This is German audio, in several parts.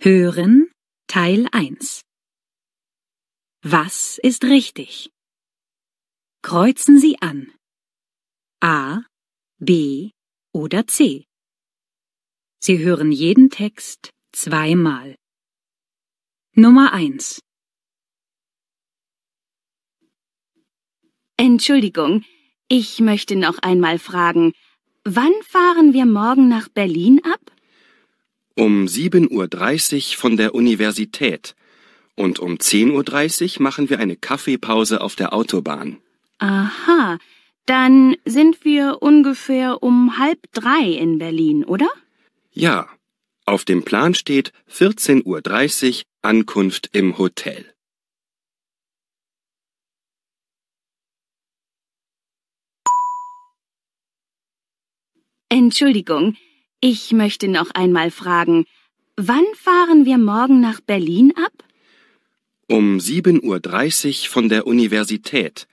Hören Teil 1 Was ist richtig? Kreuzen Sie an A, B oder C. Sie hören jeden Text zweimal. Nummer 1 Entschuldigung, ich möchte noch einmal fragen, wann fahren wir morgen nach Berlin ab? um 7.30 Uhr von der Universität und um 10.30 Uhr machen wir eine Kaffeepause auf der Autobahn. Aha, dann sind wir ungefähr um halb drei in Berlin, oder? Ja, auf dem Plan steht 14.30 Uhr Ankunft im Hotel. Entschuldigung, ich möchte noch einmal fragen, wann fahren wir morgen nach Berlin ab? Um 7.30 Uhr von der Universität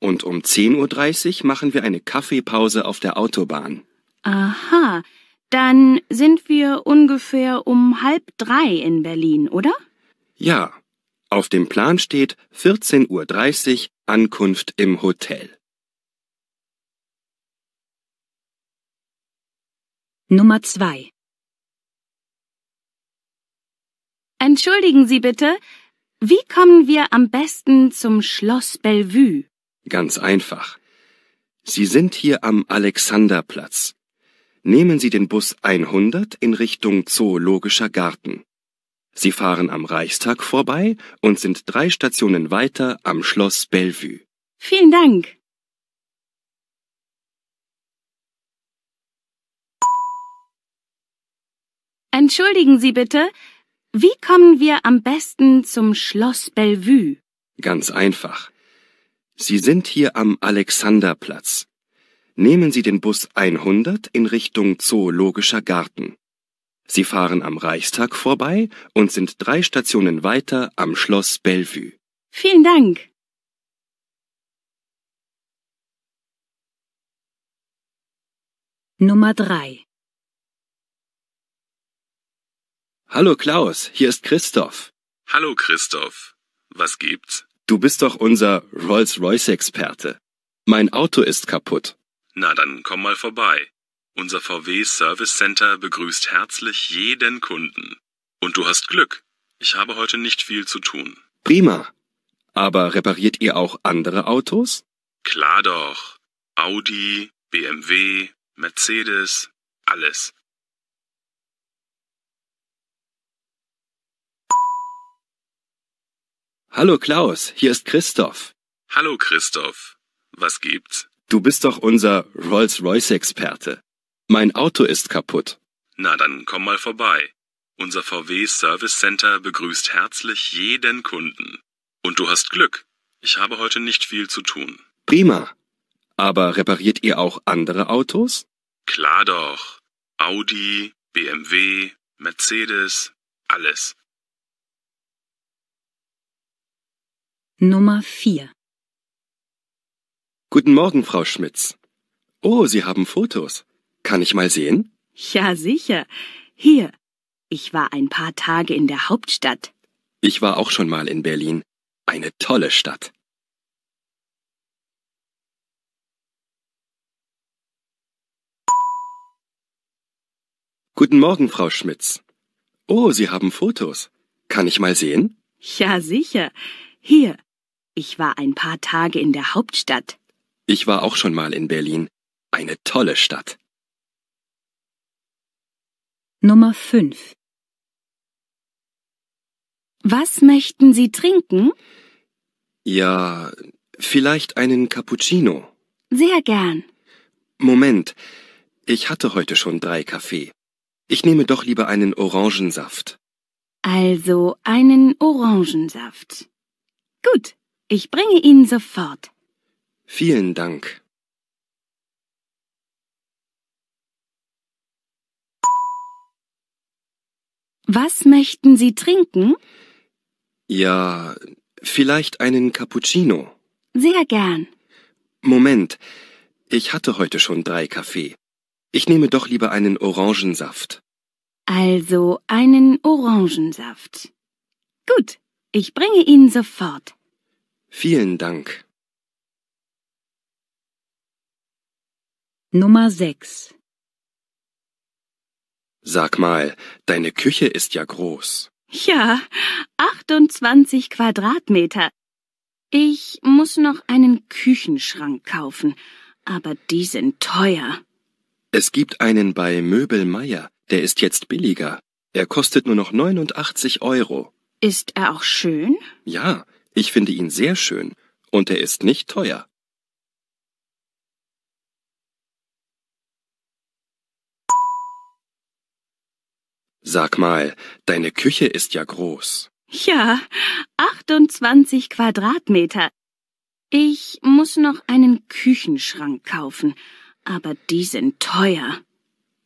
und um 10.30 Uhr machen wir eine Kaffeepause auf der Autobahn. Aha, dann sind wir ungefähr um halb drei in Berlin, oder? Ja, auf dem Plan steht 14.30 Uhr Ankunft im Hotel. Nummer 2 Entschuldigen Sie bitte, wie kommen wir am besten zum Schloss Bellevue? Ganz einfach. Sie sind hier am Alexanderplatz. Nehmen Sie den Bus 100 in Richtung Zoologischer Garten. Sie fahren am Reichstag vorbei und sind drei Stationen weiter am Schloss Bellevue. Vielen Dank. Entschuldigen Sie bitte, wie kommen wir am besten zum Schloss Bellevue? Ganz einfach. Sie sind hier am Alexanderplatz. Nehmen Sie den Bus 100 in Richtung Zoologischer Garten. Sie fahren am Reichstag vorbei und sind drei Stationen weiter am Schloss Bellevue. Vielen Dank. Nummer drei. Hallo Klaus, hier ist Christoph. Hallo Christoph, was gibt's? Du bist doch unser Rolls-Royce-Experte. Mein Auto ist kaputt. Na dann komm mal vorbei. Unser VW Service Center begrüßt herzlich jeden Kunden. Und du hast Glück. Ich habe heute nicht viel zu tun. Prima. Aber repariert ihr auch andere Autos? Klar doch. Audi, BMW, Mercedes, alles. Hallo Klaus, hier ist Christoph. Hallo Christoph, was gibt's? Du bist doch unser Rolls-Royce-Experte. Mein Auto ist kaputt. Na dann komm mal vorbei. Unser VW Service Center begrüßt herzlich jeden Kunden. Und du hast Glück. Ich habe heute nicht viel zu tun. Prima. Aber repariert ihr auch andere Autos? Klar doch. Audi, BMW, Mercedes, alles. Nummer 4 Guten Morgen, Frau Schmitz. Oh, Sie haben Fotos. Kann ich mal sehen? Ja, sicher. Hier. Ich war ein paar Tage in der Hauptstadt. Ich war auch schon mal in Berlin. Eine tolle Stadt. Guten Morgen, Frau Schmitz. Oh, Sie haben Fotos. Kann ich mal sehen? Ja, sicher. Hier. Ich war ein paar Tage in der Hauptstadt. Ich war auch schon mal in Berlin. Eine tolle Stadt. Nummer 5 Was möchten Sie trinken? Ja, vielleicht einen Cappuccino. Sehr gern. Moment, ich hatte heute schon drei Kaffee. Ich nehme doch lieber einen Orangensaft. Also einen Orangensaft. Gut. Ich bringe ihn sofort. Vielen Dank. Was möchten Sie trinken? Ja, vielleicht einen Cappuccino. Sehr gern. Moment, ich hatte heute schon drei Kaffee. Ich nehme doch lieber einen Orangensaft. Also einen Orangensaft. Gut, ich bringe ihn sofort. Vielen Dank. Nummer 6 Sag mal, deine Küche ist ja groß. Ja, 28 Quadratmeter. Ich muss noch einen Küchenschrank kaufen, aber die sind teuer. Es gibt einen bei Möbelmeier, der ist jetzt billiger. Er kostet nur noch 89 Euro. Ist er auch schön? Ja, ich finde ihn sehr schön und er ist nicht teuer. Sag mal, deine Küche ist ja groß. Ja, 28 Quadratmeter. Ich muss noch einen Küchenschrank kaufen, aber die sind teuer.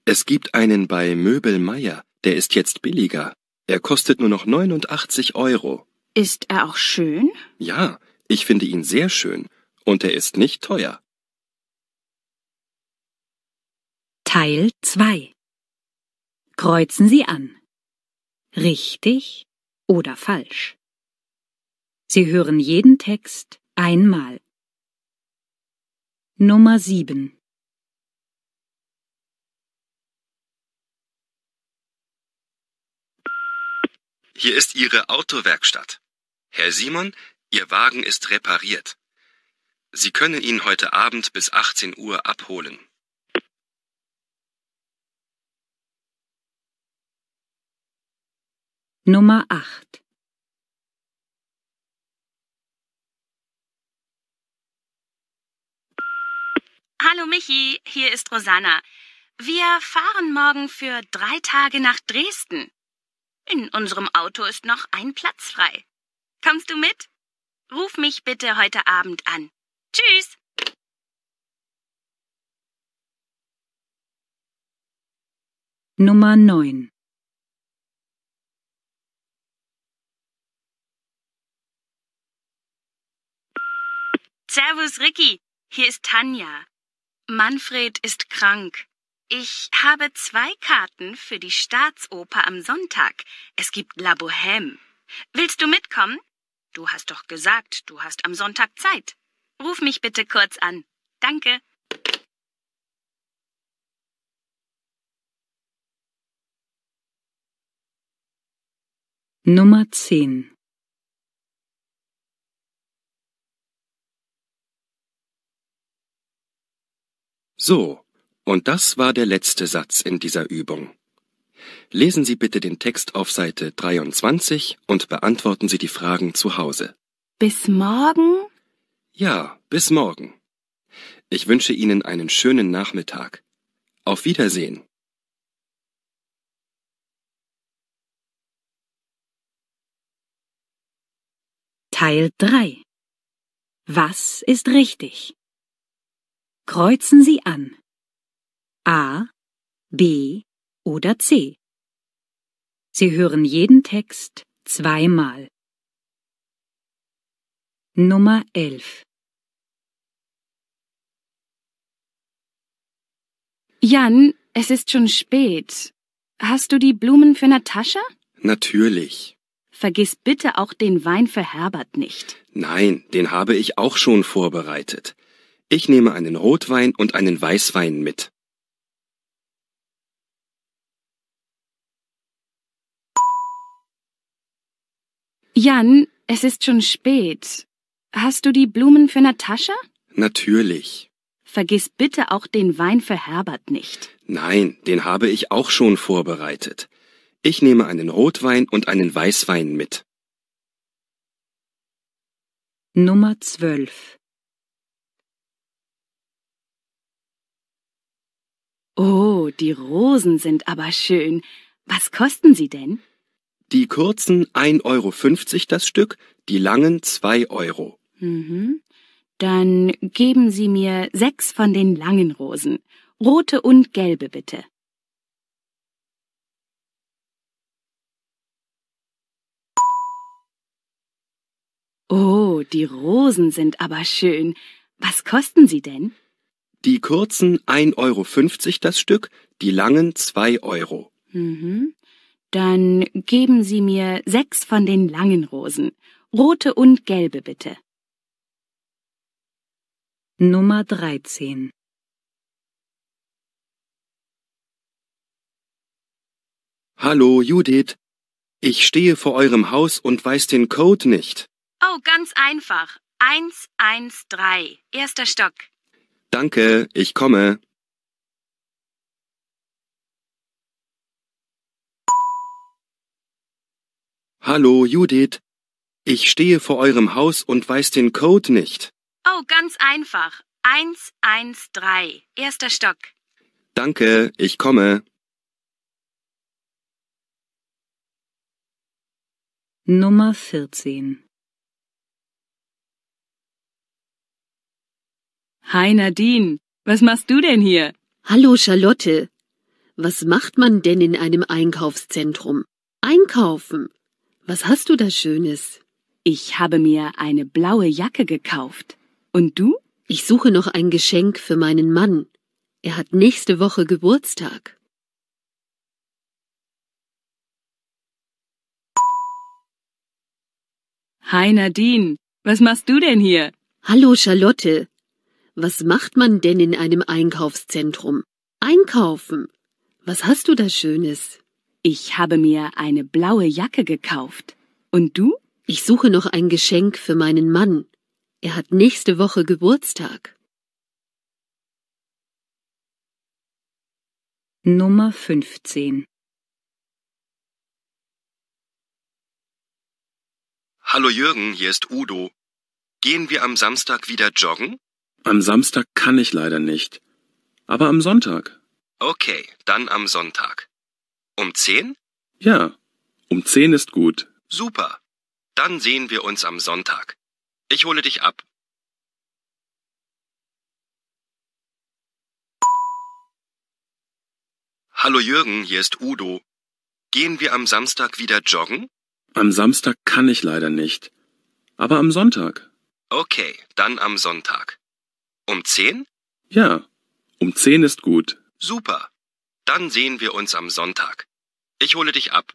Es gibt einen bei Möbelmeier, der ist jetzt billiger. Er kostet nur noch 89 Euro. Ist er auch schön? Ja, ich finde ihn sehr schön und er ist nicht teuer. Teil 2 Kreuzen Sie an. Richtig oder falsch. Sie hören jeden Text einmal. Nummer 7 Hier ist Ihre Autowerkstatt. Herr Simon, Ihr Wagen ist repariert. Sie können ihn heute Abend bis 18 Uhr abholen. Nummer 8 Hallo Michi, hier ist Rosanna. Wir fahren morgen für drei Tage nach Dresden. In unserem Auto ist noch ein Platz frei. Kommst du mit? Ruf mich bitte heute Abend an. Tschüss! Nummer 9 Servus Ricky, hier ist Tanja. Manfred ist krank. Ich habe zwei Karten für die Staatsoper am Sonntag. Es gibt La Bohème. Willst du mitkommen? Du hast doch gesagt, du hast am Sonntag Zeit. Ruf mich bitte kurz an. Danke. Nummer 10 So, und das war der letzte Satz in dieser Übung. Lesen Sie bitte den Text auf Seite 23 und beantworten Sie die Fragen zu Hause. Bis morgen? Ja, bis morgen. Ich wünsche Ihnen einen schönen Nachmittag. Auf Wiedersehen. Teil 3 Was ist richtig? Kreuzen Sie an. A, B, oder C. Sie hören jeden Text zweimal. Nummer 11 Jan, es ist schon spät. Hast du die Blumen für Natascha? Natürlich. Vergiss bitte auch den Wein für Herbert nicht. Nein, den habe ich auch schon vorbereitet. Ich nehme einen Rotwein und einen Weißwein mit. Jan, es ist schon spät. Hast du die Blumen für Natascha? Natürlich. Vergiss bitte auch den Wein für Herbert nicht. Nein, den habe ich auch schon vorbereitet. Ich nehme einen Rotwein und einen Weißwein mit. Nummer 12 Oh, die Rosen sind aber schön. Was kosten sie denn? Die kurzen 1,50 Euro das Stück, die langen 2 Euro. Mhm. Dann geben Sie mir sechs von den langen Rosen. Rote und gelbe bitte. Oh, die Rosen sind aber schön. Was kosten sie denn? Die kurzen 1,50 Euro das Stück, die langen 2 Euro. Mhm. Dann geben Sie mir sechs von den langen Rosen, rote und gelbe bitte. Nummer 13 Hallo Judith, ich stehe vor eurem Haus und weiß den Code nicht. Oh, ganz einfach. 113, erster Stock. Danke, ich komme. Hallo, Judith. Ich stehe vor eurem Haus und weiß den Code nicht. Oh, ganz einfach. 113, erster Stock. Danke, ich komme. Nummer 14 Hi Nadine, was machst du denn hier? Hallo Charlotte. Was macht man denn in einem Einkaufszentrum? Einkaufen. Was hast du da Schönes? Ich habe mir eine blaue Jacke gekauft. Und du? Ich suche noch ein Geschenk für meinen Mann. Er hat nächste Woche Geburtstag. Hi Nadine, was machst du denn hier? Hallo Charlotte. Was macht man denn in einem Einkaufszentrum? Einkaufen. Was hast du da Schönes? Ich habe mir eine blaue Jacke gekauft. Und du? Ich suche noch ein Geschenk für meinen Mann. Er hat nächste Woche Geburtstag. Nummer 15 Hallo Jürgen, hier ist Udo. Gehen wir am Samstag wieder joggen? Am Samstag kann ich leider nicht. Aber am Sonntag. Okay, dann am Sonntag. Um zehn? Ja, um zehn ist gut. Super. Dann sehen wir uns am Sonntag. Ich hole dich ab. Hallo Jürgen, hier ist Udo. Gehen wir am Samstag wieder joggen? Am Samstag kann ich leider nicht. Aber am Sonntag. Okay, dann am Sonntag. Um zehn? Ja, um zehn ist gut. Super. Dann sehen wir uns am Sonntag. Ich hole dich ab.